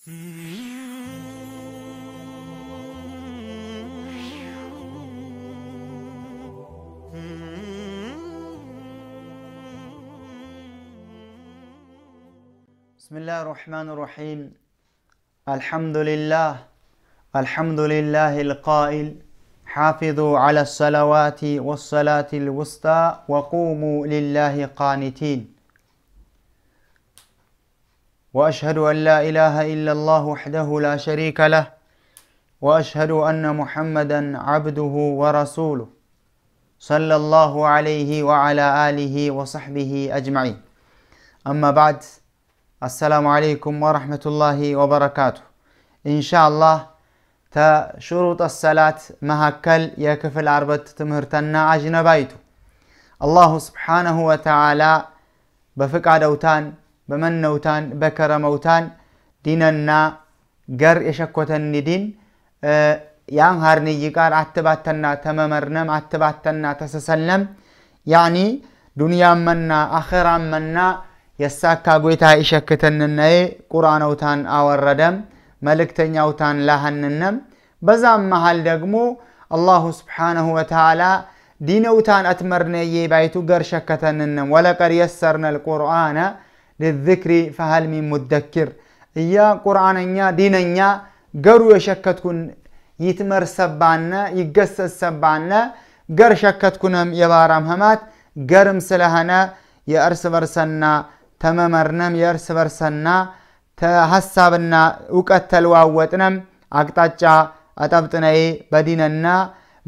بسم الله الرحمن الرحيم الحمد لله الحمد لله القائل حافظوا على الصلوات والصلاة الوسطى وقوموا لله قانتين واشهد ان لا اله الا الله وحده لا شريك له واشهد ان محمدا عبده ورسوله صلى الله عليه وعلى اله وصحبه اجمعين اما بعد السلام عليكم ورحمه الله وبركاته ان شاء الله شروط الصلاه مهكل يا كفل عربه تمهرتنا اجنبايتو الله سبحانه وتعالى بفقاد اوتان በመነውታን በከረመውታን ዲነና ገር የሸኮተኒ ዲን ያን ሃርንይ ቃር አትባተና ተመመርነም አትባተና ተሰሰለም ያኒ ዱንያመና አኸራመና የሳካ ጎይታ ይሸክተንናዬ ቁርአነውታን አወረደም መልእክተኛውታን ላሃንነም በዛም መሃል ደግሞ አላሁ ስብሓነሁ ወተዓላ ዲነውታን አትመርነዬ ባይቱ ገር ሸከተንነም ወለቀድ የሰርነ ልቁርአነ ሊዝክሪ ፈሃል ሚን ሙደኪር እያ ቁርአነኛ ዲነኛ ገሩ የሸከትኩን ይትመር ሰባነ ይገሰጽ ሰባነ ገር ሸከትኩነም የባራም ህማት ገርም ስለሆነ የእርስ በርሰና ተመመርነም የእርስ በርሰና ሀሳብና እውቀት ተለዋወጥነም አቅጣጫ አጠብጥነይ በዲነና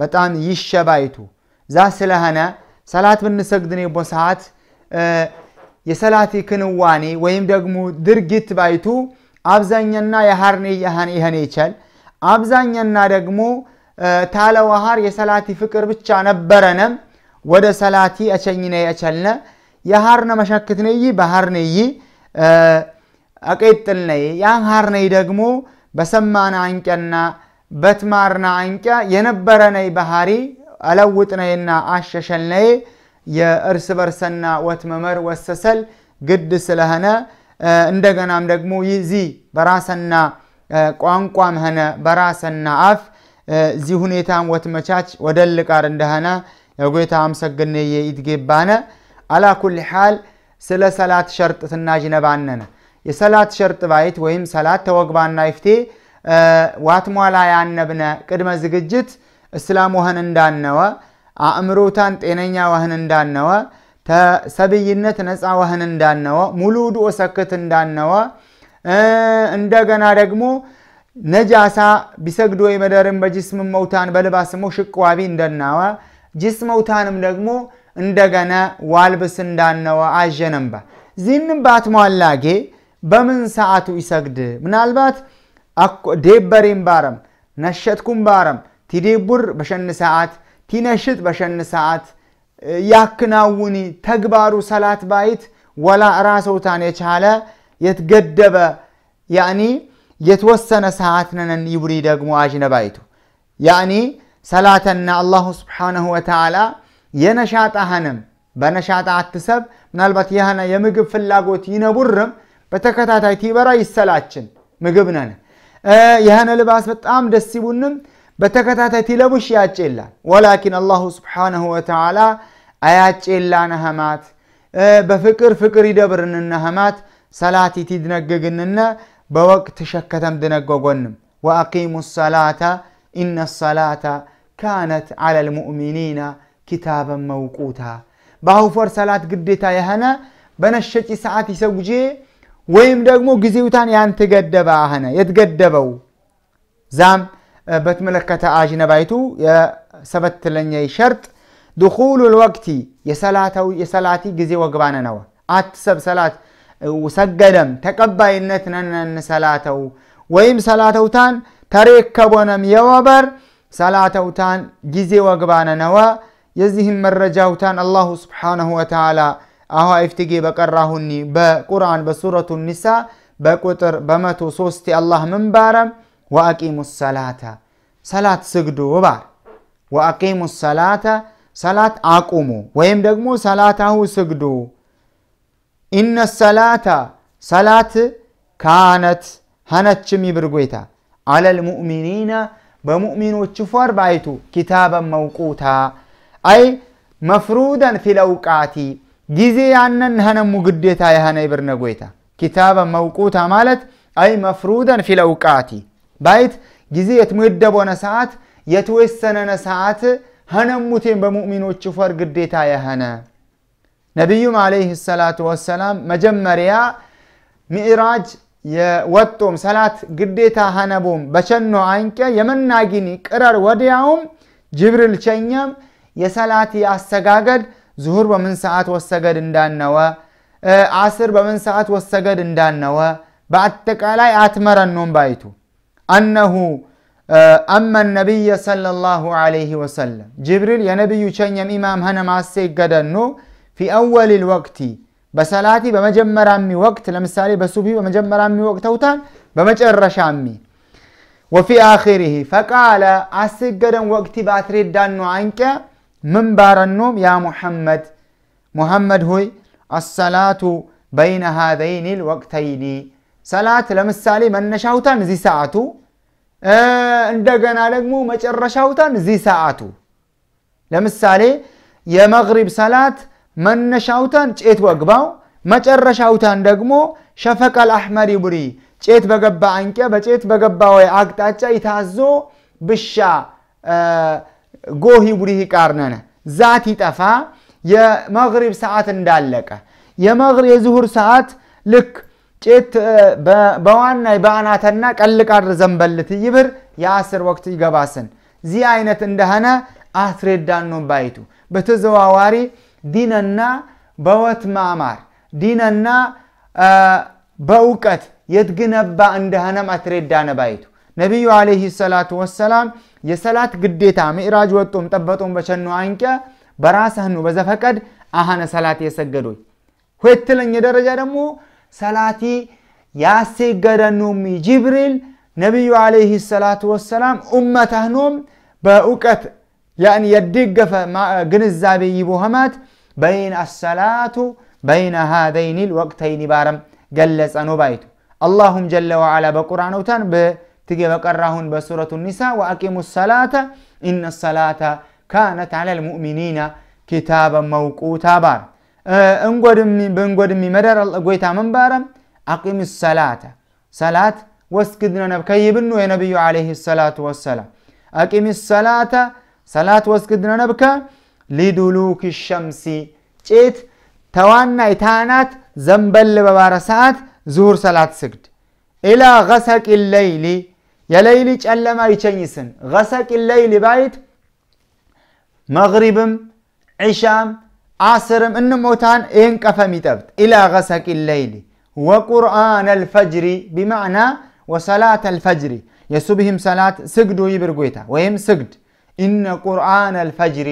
በጣም ይሸባይቱ ዛ ስለሆነ ሰላት ብንሰግድኔ ቦ ሰዓት የሰላቲ ክንዋኔ ወይም ደግሞ ድርጊት ባይቱ አብዛኛና የሃርኔ ይሄን ይቻል አብዛኛና ደግሞ ታለ ዋሃር የሰላቲ ፍቅር ብቻ ነበረነ ወደ ሰላቲ አቸኝነ ያቸልነ የሃርነ መሸክትነይ በሃርነይ አቀይጥልነይ ያን ሃርነይ ደግሞ በሰማና አንቀና በትማርና አንቀ የነበረነይ ባህሪ አለውጥነይና አሸሸልነይ የእርስ በርሰና ወትመመር ወሰሰል ግድ ስለሆነ እንደገናም ደግሞ ይዚ በራሰና ቋንቋም ሆነ በራሰና አፍ እዚ ሁኔታን ወትመቻች ወደል ቃር እንደሆነ የጎታ አምሰግነ የኢትጌባነ አላ ኩል ሓል ስለ ሰላት ሸርጥ ትናጅ ነባነነ የሰላት ሸርጥ ባይት ወይም ሰላት ተወግባና ይፍቴ ዋትሟላ ያነብነ ቅድመ ዝግጅት እስላም ወህን እንዳነወ አእምሮታን ጤነኛ ዋህን እንዳነወ ተሰብይነት ነፃ ዋህን እንዳነወ ሙሉ ውድኦ ሰክት እንዳነወ እንደገና ደግሞ ነጃሳ ቢሰግዶ የመደርን በጅስም መውታን በልባስሞ ሽቅዋቢ እንደናወ ጅስ መውታንም ደግሞ እንደገነ ዋልብስ እንዳነወ አዠነንባ ዚንም ባትሟላጌ በምን ሰዓቱ ይሰግድ ምናልባት ዴበሬም ባረም ነሸትኩም ባረም ቲዴቡር በሸን ሰዓት ሂነሽጥ በሸን ሰዓት ያክናውኒ ተግባሩ ሰላት ባይት ወላ ራሰውታን የቻለ የትገደበ ያኒ የተወሰነ ሰዓት ነነን ይብሪ ደግሞ አጅነባይቱ ያኒ ሰላተና አላሁ ስብሓነሁ ወተዓላ የነሻጣህንም በነሻጣ አትሰብ ምናልባት ያህነ የምግብ ፍላጎት ይነቡርም በተከታታይ ቲበራ ይሰላችን ምግብ ነን ያህነ ልባስ በጣም ደስ ይቡንም በተከታታይ ቲለቡሽ ያጬላን ወላኪን አላሁ ስብሓነሁ ወተዓላ አያጬላን ሀማት በፍቅር ፍቅር ይደብርንና ሀማት ሰላት ይትድነግግንነ በወቅት ሸከተም ድነጎጎንም ወአቂሙ ሰላታ ኢነ ሰላታ ካነት ዓለ ልሙእሚኒና ኪታበን መውቁታ በአሁፈር ሰላት ግዴታ የኸነ በነሸጪ ሰዓት ይሰጉጄ ወይም ደግሞ ጊዜውታን ያንትገደበ አኸነ የትገደበው ዛም بتملكت أجنبا يتو يا سبت لني شرط دخول الوقت يا يسلاتي جزي وجبانا نوا عت سب سلات وسجدم تقبى النثنا أن سلاته ويم سلاته تان تريك كبونا ميوبر سلاته تان جزي وجبانا نوا يزهم مرجا تان الله سبحانه وتعالى أهو افتقي بقرهني بقرآن بسورة النساء بقطر بمتو صوستي الله من بارم وأقيموا الصلاة صلاة سجدوا وبار وأقيموا الصلاة صلاة أقوموا ويم صلاة هو سجدوا إن الصلاة صلاة كانت شمي برغويتا على المؤمنين بمؤمن وشفار بايتو كتابا موقوتا أي ፊ في ጊዜ جزي ሀነሙ هنا مقدتا ይብርነ برنغويتا كتابا موقوتا مالت أي መፍሩደን في ለውቃቲ ባይት ጊዜ የትመደቦነ ሰዓት የትወሰነነ ሰዓት ሀነሙቴን በሙእሚኖች ፈር ግዴታ የሆነ ነቢዩም አለህ ሰላቱ ወሰላም መጀመሪያ ሚዕራጅ የወጡም ሰላት ግዴታ ሀነቦም በቸኖ አንቀ የመናጊኒ ቅረር ወዲያውም ጅብሪል ቸኘም የሰላት አሰጋገድ ዙሁር በምን ሰዓት ወሰገድ እንዳነወ አስር በምን ሰዓት ወሰገድ እንዳነወ በአጠቃላይ አትመረኖም ባይቱ أنه آه، أما النبي صلى الله عليه وسلم جبريل يا نبي يشنيم إمام هنا مع السيقدنو في أول الوقت بسالاتي بمجمر عمي وقت لمسالي بسوبي بمجمر عمي وقت أوتان بمجرش عمي وفي آخره فقال أسجدا وقت باتريد دانو عنك من بار النوم يا محمد محمد هوي الصلاة بين هذين الوقتين صلاة لمسالي من نشاوتان زي ساعته እንደገና ደግሞ መጨረሻውታን ዚ ሰዓቱ ለምሳሌ የመግሪብ ሰላት መነሻውታን ጬት ወግባው መጨረሻውታን ደግሞ ሸፈቀል አሕመሪ ቡሪ ጬት በገባ አንቄ በጬት በገባ ወይ አቅጣጫ ይታዞ ብሻ ጎሂ ቡሪ ቃርነነ ዛት ይጠፋ የመግሪብ ሰዓት እንዳለቀ የመግሪ የዝሁር ሰዓት ልክ ጭት በዋናይ በአናተና ቀልቃር ዘንበልት ይብር የአስር ወቅት ይገባስን ዚ አይነት እንደሆነ አስሬዳን ነው ባይቱ በተዘዋዋሪ ዲነና በወት ማማር ዲነና በእውቀት የትግነባ እንደሆነም አትሬዳነ ባይቱ ነቢዩ አለይህ ሰላቱ ወሰላም የሰላት ግዴታ ምዕራጅ ወጡም ጠበጡም በቸኑ አንቀ በራሰህኑ በዘፈቀድ አሃነ ሰላት የሰገዶች ሁትለኝ ደረጃ ደግሞ سلاتي ياسي قرنومي جبريل نبي عليه الصلاة والسلام أمتهنوم باوكت يعني يدق يدقف قنزابي يبوهمات بين الصلاة بين هذين الوقتين بارم جلس أنو بايتو اللهم جل وعلا بقرآن وتان بتقي بقرهن بسورة النساء وأقيموا الصلاة إن الصلاة كانت على المؤمنين كتابا موقوتا بار እንጎድሚ መደረል ጎይታ መንባረ አቂም ሰላተ ሰላት ወስክድነ ነብ ከይብኑ የነቢዩ ለ ሰላቱ ወሰላም አቂም ሰላተ ሰላት ወስክድነ ነብከ ሊዱሉክ ሸምሲ ጭት ተዋና ይታናት ዘንበል በባረ ሰዓት ዙሁር ሰላት ስግድ ኢላ ገሰቂ ለይሊ የለይሊ ጨለማ ይቸኝስን ገሰቂ ለይሊ ባይት መግሪብም ዕሻም عصرم إن موتان إن كفم تبت إلى غسك الليل وقرآن الفجر بمعنى وصلاة الفجر يسبهم صلاة سجد يبرقويتا وهم سجد إن قرآن الفجر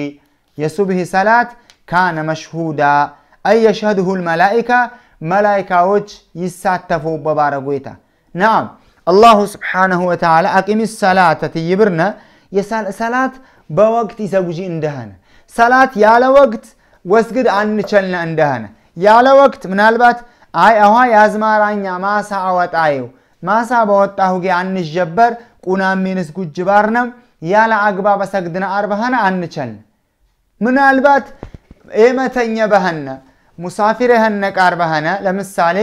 يسبه صلاة كان مشهودا أي يشهده الملائكة ملائكة وجه يساتفوا ببارقويتا نعم الله سبحانه وتعالى أقيم الصلاة تيبرنا يسال صلاة بوقت يسوجي اندهان صلاة يالا وقت ወስግድ አንቸልነ እንደሆነ ያለ ወቅት ምናልባት አይ አዋ የአዝማራኛ ማሳ አወጣዩ ማሳ በወጣሁ ጌ አንጀበር ሚንስ ጉጅ ባርነም ያለ አግባ ሰግድነ አርባህነ አንቸልነ ምናልባት የመተኘ በህነ ሙሳፊር የህነ ቃርባህነ ለምሳሌ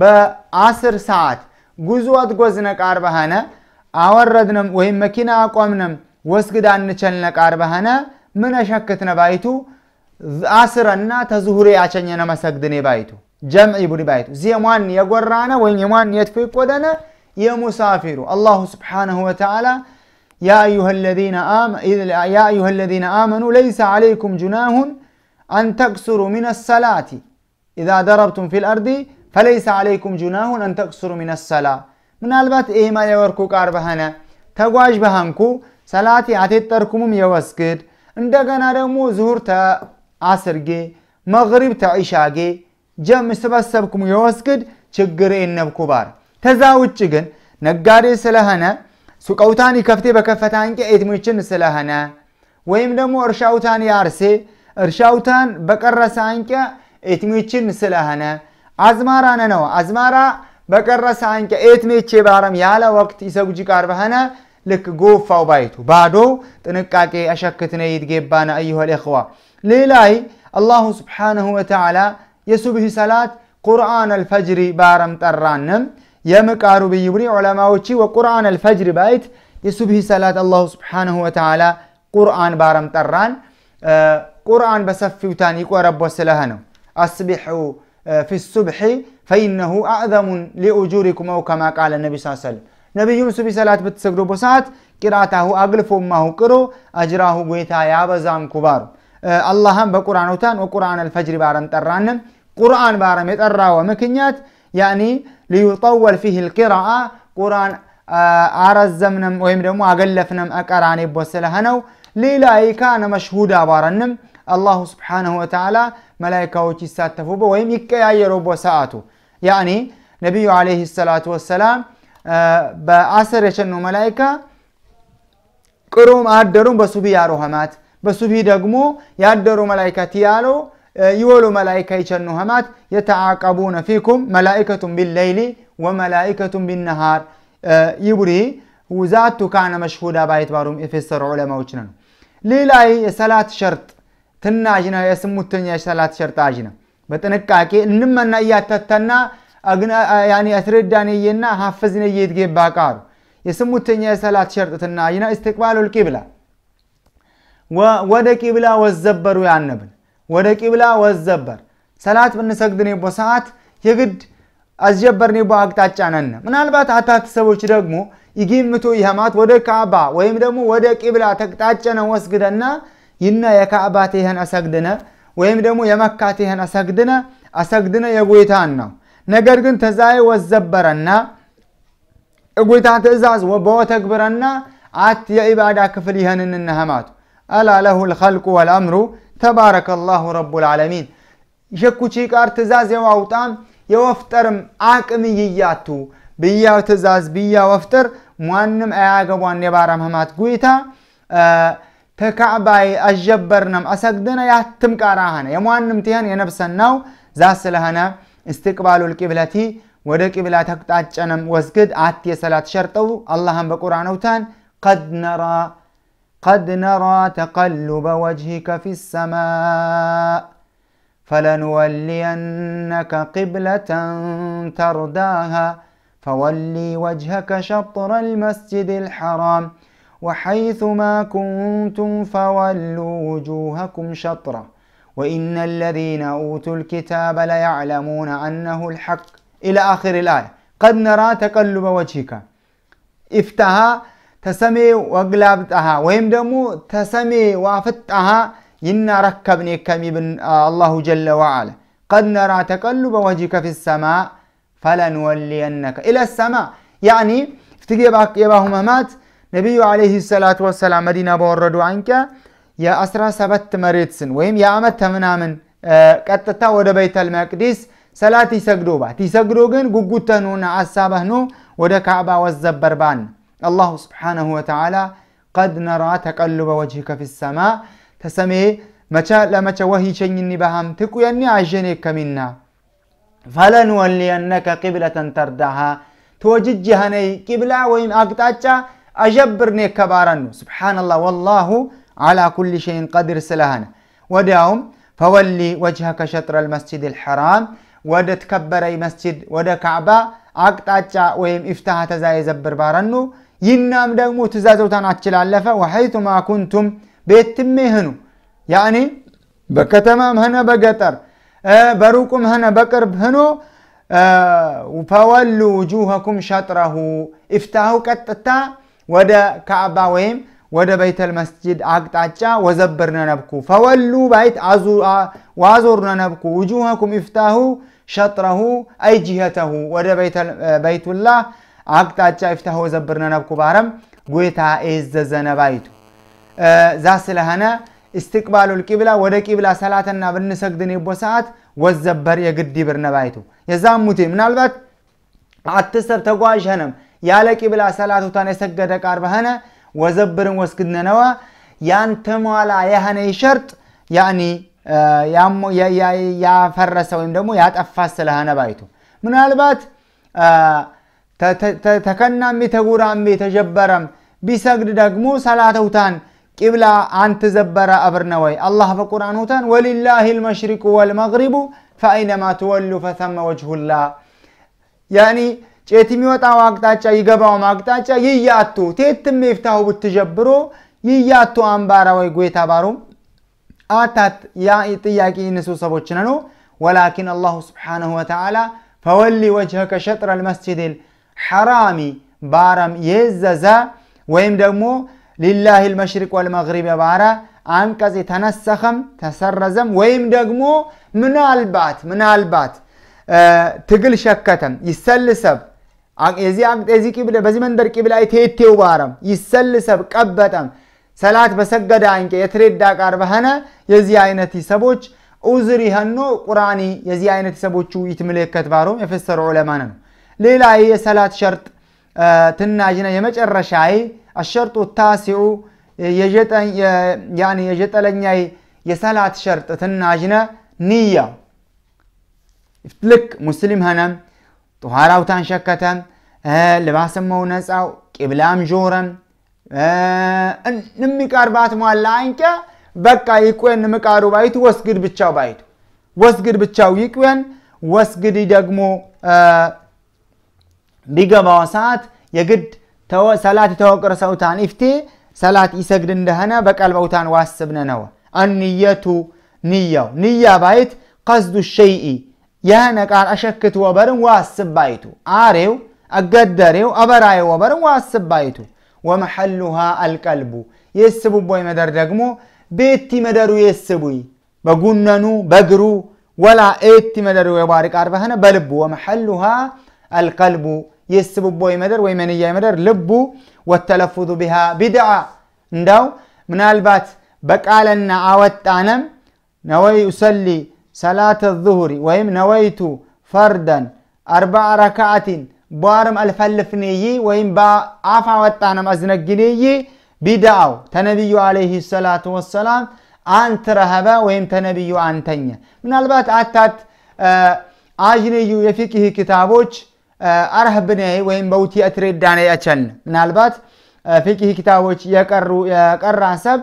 በአስር ሰዓት ጉዞ አትጎዝነ ቃርባህነ አወረድነም ወይም መኪና አቆምነም ወስግድ አንቸልነ ቃርባህነ ምን ሸክትነ ባይቱ عصرنا تزهوري عشان أنا مسجدني بايتو جمع بني بايتو زي مان يقرانا وين يمان يتفق ودنا يا مسافر الله سبحانه وتعالى يا أيها الذين آم يا أيها الذين آمنوا ليس عليكم جناح أن تقصروا من الصلاة إذا ضربتم في الأرض فليس عليكم جناح أن تقصروا من الصلاة من البت إيه ما يوركو كاربهنا تقواج بهانكو صلاتي عتيت تركمم يوسكد عندنا رمو زهور አስርጌ መግሪብ ተዒሻጌ ጀም ስበሰብኩም የወስግድ ችግር የነብኩ ባር ተዛ ውጭ ግን ነጋዴ ስለሆነ ሱቀውታን ከፍቴ በከፈታ አንቄ ኤትሚችን ስለሆነ ወይም ደግሞ እርሻውታን ያርሴ እርሻውታን በቀረሰ አንቄ ኤትሚችን ስለሆነ አዝማራ ነ አዝማራ በቀረሰ አንቄ ኤትሜቼ ባረም ያለ ወቅት ይሰጉጂ ቃርበኸነ ልክ ጎፋው ባይቱ ባዶ ጥንቃቄ አሸክትነ ይትጌባና እይሆል እኽዋ ليلاي الله سبحانه وتعالى يسبه صلاة قرآن الفجر بارم ترانم يبري علماء وشي وقرآن الفجر بايت يسبه صلاة الله سبحانه وتعالى قرآن بارم تران آه، قرآن بسفيو تاني رب وسلهنو أصبحوا آه، في الصبح فإنه أعظم لأجوركم أو كما قال النبي صلى الله عليه وسلم ነቢዩም بسات ሰላት ብትሰግዱ ما هو كرو أجراه አጅራሁ يا بزام كبارو الله هم بقرآن وتان وقرآن الفجر بارم تران قرآن بارم يترى ومكنيات يعني ليطول فيه القراءة قرآن አረዘምንም ወይም ደግሞ አገለፍንም አቀራኔ በወሰለህ ነው ሌላ ይካነ መሽሁድ አባረንም አላሁ ስብሓንሁ ወተዓላ መላይካዎች ይሳተፉበት ወይም ይቀያየሩበት ሰዓቱ ያኒ ነቢዩ አለይህ ሰላቱ ወሰላም በአስር የሸኑ መላይካ ቅሩም አደሩም በሱቢ ያሮኸማት በሱብሂ ደግሞ ያደሩ መላይከት ያለው ይወሉ መላይካ ይቸኑ ሀማት የተዓቀቡነ ፊኩም መላይከቱን ቢለይሊ ወመላይከቱን ቢነሃር ይቡሪ ውዛቱ ካነ መሽሁዳ ባይት ባሩም የፌሰሩ ዑለማዎች ነው ሌላይ የሰላት ሸርጥ ትናጅነ የስሙተኛ የሰላት ሸርጥ አጅነ በጥንቃቄ እንመና እያተተና አስረዳኔየና ሀፈዝነየትጌባ ቃሩ የስሙተኛ የሰላት ሸርጥ ትናጅነ እስትቅባሉል ቂብላ ወደ ቂብላ ወዘበሩ ያነብን ወደ ቂብላ ወዘበር ሰላት ብንሰግድ ኔቦ ሰዓት የግድ አዝጀበር ኔቦ አቅጣጫ ነነ ምናልባት አታት ሰዎች ደግሞ ይጊምቱ ይህማት ወደ ካዕባ ወይም ደግሞ ወደ ቂብላ ተቅጣጨነ ወስግደና ይና የካዕባ ይህን አሰግድነ ወይም ደግሞ የመካ ይህን አሰግድነ አሰግድነ የጎይታን ነው። ነገር ግን ተዛይ ወዘበረና እጎይታ ትእዛዝ በወተግብረና አት የኢባዳ ክፍል ይህንን ነህማቱ ألا له الخلق والأمر تبارك الله رب العالمين ارتزاز يو تزاز يو يوفترم عاقمي يياتو بيا تزاز بيا موانم مؤنم وان يبارم همات قويتا أه ተካዕባይ ኣጀበርነም يا موانم تيهان يا ትየን የነብሰናው زاس ስለሆነ استقبالو ልቂብለቲ ወደ ቂብላ ተቅጣጨነም وزقد አትየ سلات شرطو اللهم በቁርአን ውታን قد نرى قد نرى تقلب وجهك في السماء فلنولينك قبلة ترداها فولي وجهك شطر المسجد الحرام وحيث ما كنتم فولوا وجوهكم شطرة وإن الذين أوتوا الكتاب ليعلمون أنه الحق إلى آخر الآية قد نرى تقلب وجهك افتها تسمي وقلابتها وهم دمو تسمي وافتها إنا ركبني كم ابن الله جل وعلا قد نرى تقلب وجهك في السماء أنك إلى السماء يعني افتقي باك يباهما مات نبي عليه الصلاة والسلام مدينة بوردو عنك يا أسرى سبت مريتسن وهم يا أمتها منامن كتتا ودى بيت المقدس صلاتي سقدوبا تي سقدوغن قوتا نونا عصابه نو ودى كعبا والزبربان الله سبحانه وتعالى قد نرى تقلب وجهك في السماء تسمي ما شاء وهي شيني بهم تكو يني عجنك منا فلنولينك قبلة تردها توجد جهني قبلة وين أقطعتها أجبرني كبارن سبحان الله والله على كل شيء قدر سلهنا وداهم فولي وجهك شطر المسجد الحرام ود تكبري مسجد ود كعبة أقطعتها وين افتحت تزاي زبر بارنو ينام دمو تزازوتان أتشل على فا وحيث ما كنتم بيتمهنو يعني بكتمام هنا بقطر بروكم هنا بكر بهنو وفولوا وجوهكم شطره افتحوا كتتا ودا كعبا وهم ودا بيت المسجد عقد عجا وزبرنا نبكو فولوا بيت عزو وعزورنا نبكو وجوهكم افتحوا شطره اي جهته ودا بيت بيت الله አቅጣጫ ይፍታሆ ዘብር ነነብኩ ባረም ጎይታ ኤዘዘነባይቱ ዛ ስለሆነ እስትቅባሉ ልቂብላ ወደ ቂብላ ሰላተና ብንሰግድን ቦ ሰዓት ወዘበር የግድ ይብር ነባይቱ የዛሙቴ ምናልባት አትሰብ ተጓዥነም ያለ ቂብላ ሰላቱታን የሰገደ ቃርበህነ ወዘብርን ወስግድነነዋ ያንተ ሟላ ያህነ ይሸርጥ ያኒ ያፈረሰ ወይም ደግሞ ያጠፋ ስለሆነ ባይቱ ምናልባት ተከናሚ ተጉራሚ ተጀበረም ቢሰግድ ደግሞ ሰላተውታን ቂብላ አንት ዘበረ አብርነወይ አላህ በቁርአን ሁተን ወሊላሂ ልመሽሪቁ ወልመግሪቡ ፈአይነማ ትወሉ ፈሰመ ወጅሁላ ያኒ ጬት የሚወጣው አቅጣጫ ይገባው አቅጣጫ ይያቱ ቴትም ይፍታሁ ብትጀብሮ ይያቱ አንባራ ወይ ጎይታ ባሩ አታት ጥያቄ ይንሱ ሰቦችን ነው ወላኪን አላሁ ስብሓነሁ ወተዓላ ፈወሊ ወጅሀከ ሸጥረ ልመስጅድ ሐራሚ ባራም የዘዘ ወይም ደግሞ ሊላህ ልመሽሪቅ ወልመግሪብ ባራ አንቀጽ ተነሰኸም ተሰረዘም ወይም ደግሞ ምናልባት ምናልባት ትግል ሸከተም ይሰልሰብ በዚህ መንደር ቂብላ ቴቴው ባረም ይሰልሰብ ቀበጠም ሰላት በሰገደ አንቄ የትሬዳ ቃር ቃርበኸነ የዚህ አይነት ሰቦች ኡዝር ይኸኖ ቁራኒ የዚህ አይነት ሰቦቹ ይትምልከት ባሮም የፈሰሩ ዑለማ ነው ሌላ የሰላት ሸርጥ ትናጅ ነው። የመጨረሻይ አሸርጡ ታሲኡ የዘጠለኛይ የሰላት ሸርጥ ትናጅነ ንያ ልክ ሙስሊም ሀነም ጦኋራው ታንሸከተም ልባሰመው ነፃው ቂብላም ጆረም ንምቃርባት ሟላ አንቀ በቃ ይቆን ንምቃሩ ባይቱ ወስግድ ብቻው ባይቱ ወስግድ ብቻው ይቆን ወስግድ ደግሞ ቢገባው ሰዓት የግድ ሰላት የተወቅረ ሰውታን ኢፍቴ ሰላት ይሰግድ እንደሆነ በቀልበውታን ዋስብነ ነው አንየቱ ንያው ንያ ባይት ቀዝዱ ሸይኢ የህነ ቃል አሸክት ወበርን ዋስብ ባይቱ አሬው አገደሬው አበራዬ ወበርን ዋስብ ባይቱ ወመሐሉሃ አልቀልቡ የስቡቦይ መደር ደግሞ ቤቲ መደሩ የስቡይ በጉነኑ በግሩ ወላ ኤቲ መደሩ የባሪ ቃር በህነ በልቡ ወመሐሉሃ አልቀልቡ يسبب ويمدر ويمن مدر لبو والتلفظ بها بدعة انداو من البات بك على بقالنا عوتانم نوي أصلي صلاة الظهر وهم نويت فردا أربع ركعات بارم الفلفني وهم با عفا وطانم أزنقني بدعو تنبي عليه الصلاة والسلام أنت رهبا وهم تنبي أنتني من البات أتت آه አጅነዩ يفكه كتابوش አረህ አረህብኔ ወይም በውቲ እትሬዳኔ አቸን ምናልባት ፊቅህ ኪታቦች የቀሩ የቀራ ሰብ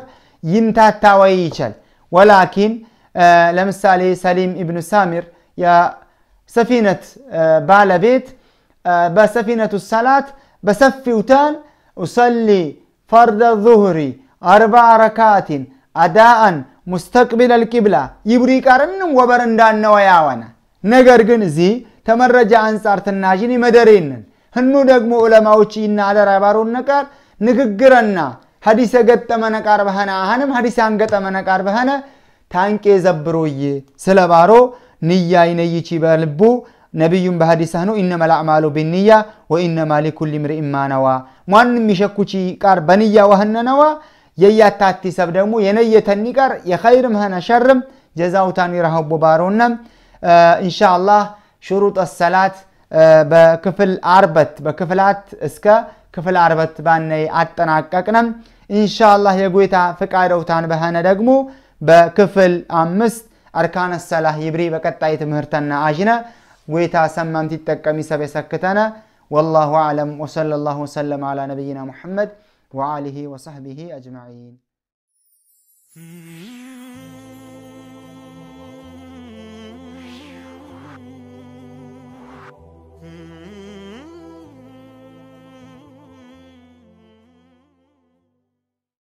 ይንታታ ወይ ይቻል። ወላኪን ለምሳሌ ሰሊም ኢብኑ ሳሚር የሰፊነት ባለቤት በሰፊነቱ ሰላት በሰፊው ኡሰሊ ፈርደ ዙሁሪ አርባ ረካትን አዳአን ሙስተቅቢል ልቂብላ ይብሪ ቀርንም ወበር እንዳነወያወነ ነገር ግን እዚህ ተመረጃ አንጻር ትናዥን ይመደሬንን ህኑ ደግሞ ዑለማዎች ዑለማዎችና አደራባሮን ነቃር ንግግረና ሀዲሰ ገጠመ ነቃር በኸነ አህንም ሀዲሳን ገጠመ ነቃር በኸነ ታንቄ ዘብሮይ ስለ ባሮ ንያ ይነይቺ በልቡ ነቢዩን በሀዲሳ ነው ኢነማ አዕማሉ ብንያ ወኢነማ ሊኩል ምርኢ ማነዋ ነዋ ማንም ይሸኩቺ ቃር በንያ ዋህነነዋ ነዋ የያታቲ ሰብ ደግሞ የነየተኒ ቃር የኸይርም ኸነ ሸርም ጀዛውታን ይረኸቦ ባሮነም እንሻ አላህ شروط الصلاة آه، بكفل أربت بكفلات اسكا كفل عربت باني عطنا كاكنام إن شاء الله يقويتا فكاير وطان بهانا دقمو بكفل أمست أركان الصلاة يبري بكتاية مهرتنا عجنا ويتا سمم تتك ميسا بسكتنا والله أعلم وصلى الله وسلم على نبينا محمد وعاله وصحبه أجمعين Mm-hmm.